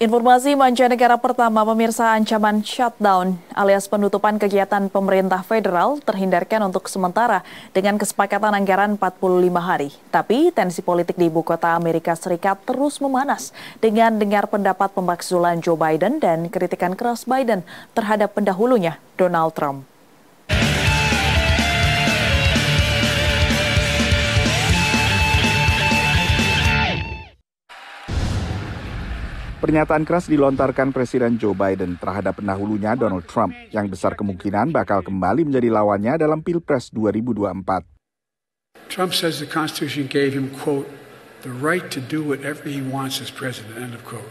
Informasi mancanegara pertama, pemirsa ancaman shutdown alias penutupan kegiatan pemerintah federal terhindarkan untuk sementara dengan kesepakatan anggaran 45 hari. Tapi tensi politik di ibu kota Amerika Serikat terus memanas dengan dengar pendapat pemakzulan Joe Biden dan kritikan keras Biden terhadap pendahulunya Donald Trump. Pernyataan keras dilontarkan Presiden Joe Biden terhadap pendahulunya Donald Trump yang besar kemungkinan bakal kembali menjadi lawannya dalam Pilpres 2024. Trump says the Constitution gave him quote the right to do whatever he wants as president end of quote.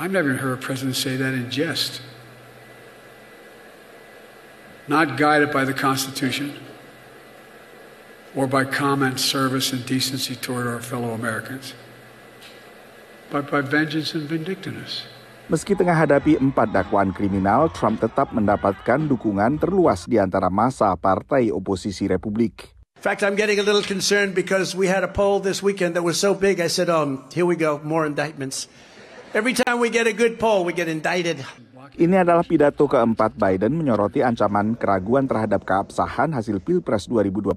I've never heard a president say that in jest. Not guided by the Constitution or by common service and decency toward our fellow Americans. Meski tengah hadapi empat dakwaan kriminal, Trump tetap mendapatkan dukungan terluas di antara masa partai oposisi Republik. Ini adalah pidato keempat Biden menyoroti ancaman keraguan terhadap keabsahan hasil Pilpres 2020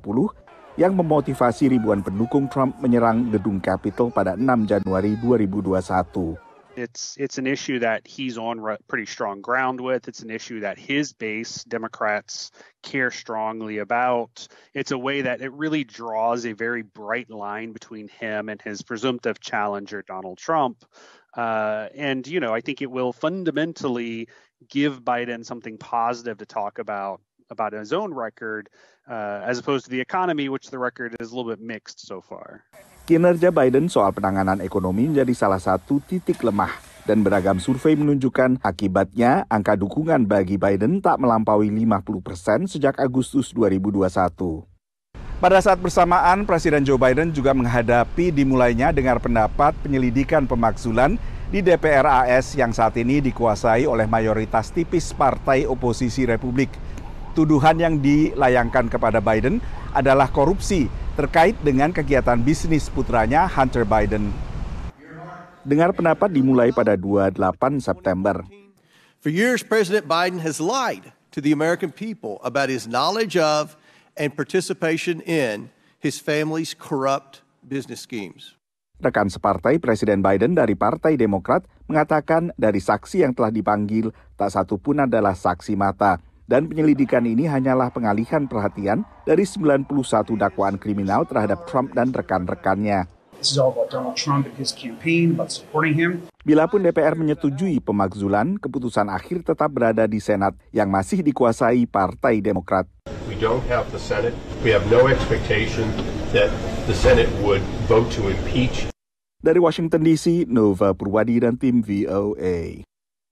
yang memotivasi ribuan pendukung Trump menyerang gedung Capitol pada 6 Januari 2021. It's it's an issue that he's on pretty strong ground with. It's an issue that his base Democrats care strongly about. It's a way that it really draws a very bright line between him and his presumptive challenger Donald Trump. Uh, and you know, I think it will fundamentally give Biden something positive to talk about about his own record uh, as opposed to the economy, which the record is a little bit mixed so far. Kinerja Biden soal penanganan ekonomi menjadi salah satu titik lemah dan beragam survei menunjukkan akibatnya angka dukungan bagi Biden tak melampaui 50 persen sejak Agustus 2021. Pada saat bersamaan, Presiden Joe Biden juga menghadapi dimulainya dengar pendapat penyelidikan pemakzulan di DPR AS yang saat ini dikuasai oleh mayoritas tipis partai oposisi Republik tuduhan yang dilayangkan kepada Biden adalah korupsi terkait dengan kegiatan bisnis putranya Hunter Biden. Dengar pendapat dimulai pada 28 September. For years President Biden has lied to the American people about his knowledge of and participation in his family's corrupt business schemes. Rekan separtai Presiden Biden dari Partai Demokrat mengatakan dari saksi yang telah dipanggil, tak satu pun adalah saksi mata dan penyelidikan ini hanyalah pengalihan perhatian dari 91 dakwaan kriminal terhadap Trump dan rekan-rekannya. Bila pun DPR menyetujui pemakzulan, keputusan akhir tetap berada di Senat yang masih dikuasai Partai Demokrat. We don't have the Senate. We have no expectation that the Senate would vote to impeach. Dari Washington DC, Nova Purwadi dan tim VOA.